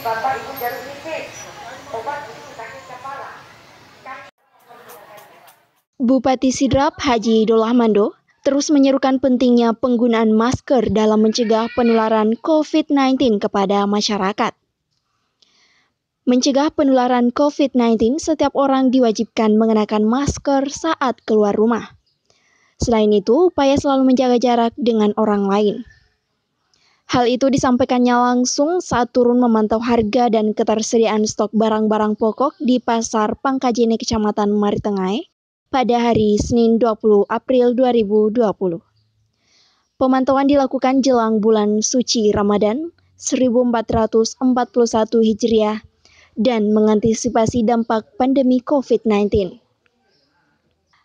Bapak Ibu jarum obat untuk sakit kepala. Bupati Sidrap Haji Dolah Mando terus menyerukan pentingnya penggunaan masker dalam mencegah penularan COVID-19 kepada masyarakat. Mencegah penularan COVID-19, setiap orang diwajibkan mengenakan masker saat keluar rumah. Selain itu, upaya selalu menjaga jarak dengan orang lain. Hal itu disampaikannya langsung saat turun memantau harga dan ketersediaan stok barang-barang pokok di Pasar Pangkajene Kecamatan Maritengai pada hari Senin 20 April 2020. Pemantauan dilakukan jelang bulan suci Ramadan 1441 Hijriah dan mengantisipasi dampak pandemi COVID-19.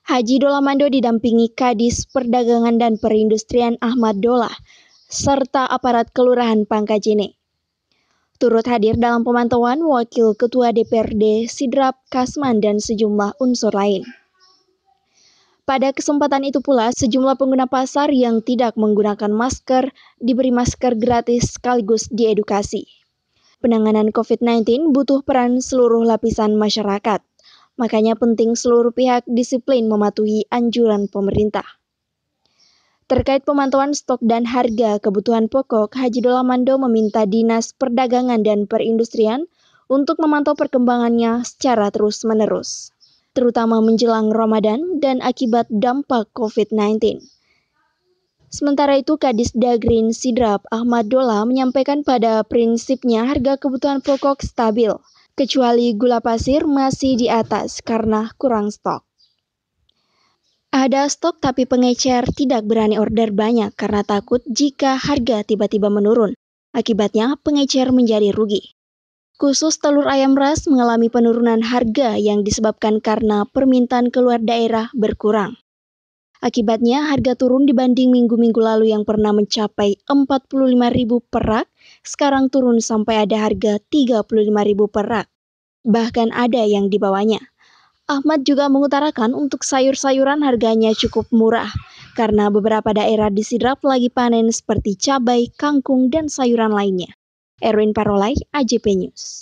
Haji Dolamando didampingi Kadis Perdagangan dan Perindustrian Ahmad Dola serta aparat Kelurahan Pangkajene. Turut hadir dalam pemantauan Wakil Ketua DPRD Sidrap Kasman dan sejumlah unsur lain. Pada kesempatan itu pula, sejumlah pengguna pasar yang tidak menggunakan masker diberi masker gratis sekaligus diedukasi. Penanganan COVID-19 butuh peran seluruh lapisan masyarakat. Makanya penting seluruh pihak disiplin mematuhi anjuran pemerintah. Terkait pemantauan stok dan harga kebutuhan pokok, Haji Dolamando meminta Dinas Perdagangan dan Perindustrian untuk memantau perkembangannya secara terus-menerus, terutama menjelang Ramadan dan akibat dampak COVID-19. Sementara itu, Kadis Dagrin Sidrap Ahmad Dola menyampaikan pada prinsipnya harga kebutuhan pokok stabil, kecuali gula pasir masih di atas karena kurang stok. Ada stok tapi pengecer tidak berani order banyak karena takut jika harga tiba-tiba menurun. Akibatnya pengecer menjadi rugi. Khusus telur ayam ras mengalami penurunan harga yang disebabkan karena permintaan keluar daerah berkurang. Akibatnya harga turun dibanding minggu-minggu lalu yang pernah mencapai 45.000 perak, sekarang turun sampai ada harga 35.000 perak. Bahkan ada yang di Ahmad juga mengutarakan untuk sayur-sayuran harganya cukup murah karena beberapa daerah Sidrap lagi panen seperti cabai, kangkung, dan sayuran lainnya. Erwin Parolai, AJP News.